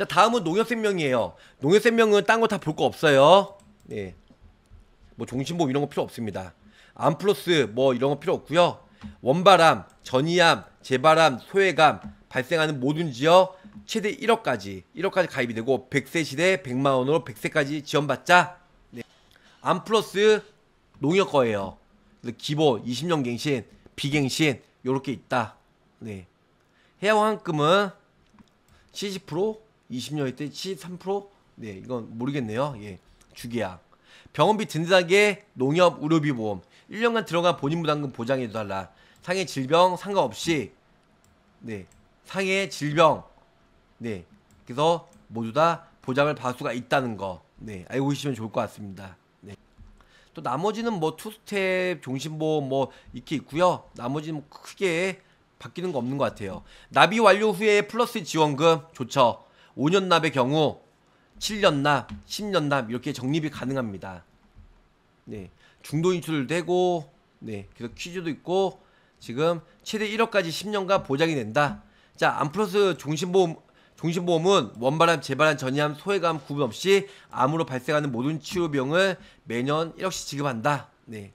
자 다음은 농협생명이에요 농협생명은 딴 거 다 볼 거 없어요 네. 뭐 종신보험 이런 거 필요 없습니다 암플러스 뭐 이런 거 필요 없고요 원바람, 전이암, 재바람, 소외감 발생하는 모든 지역 최대 1억까지 1억까지 가입이 되고 100세 시대 100만원으로 100세까지 지원받자 네. 암플러스 농협 거예요 기보 20년 갱신 비갱신 요렇게 있다 네. 해양환금은 70% 20년일 때7 3 네, 이건 모르겠네요. 예. 주계약. 병원비 든든하게 농협 의료비 보험. 1년간 들어간 본인 부담금 보장해 달라. 상해 질병 상관없이 네. 상해 질병 네. 그래서 모두 다 보장을 받을 수가 있다는 거. 네. 알고 계시면 좋을 것 같습니다. 네. 또 나머지는 뭐 투스텝, 종신보험 뭐 이렇게 있고요. 나머지는 뭐 크게 바뀌는 거 없는 것 같아요. 나비 완료 후에 플러스 지원금 좋죠. 5년 납의 경우 7년 납, 10년 납 이렇게 적립이 가능합니다. 네. 중도 인출 되고 네. 그래서 퀴즈도 있고 지금 최대 1억까지 10년간 보장이 된다. 자, 암플러스 종신보험 종신보험은 원발암, 재발암, 전이암, 소외감 구분 없이 암으로 발생하는 모든 치료 비용을 매년 1억씩 지급한다. 네.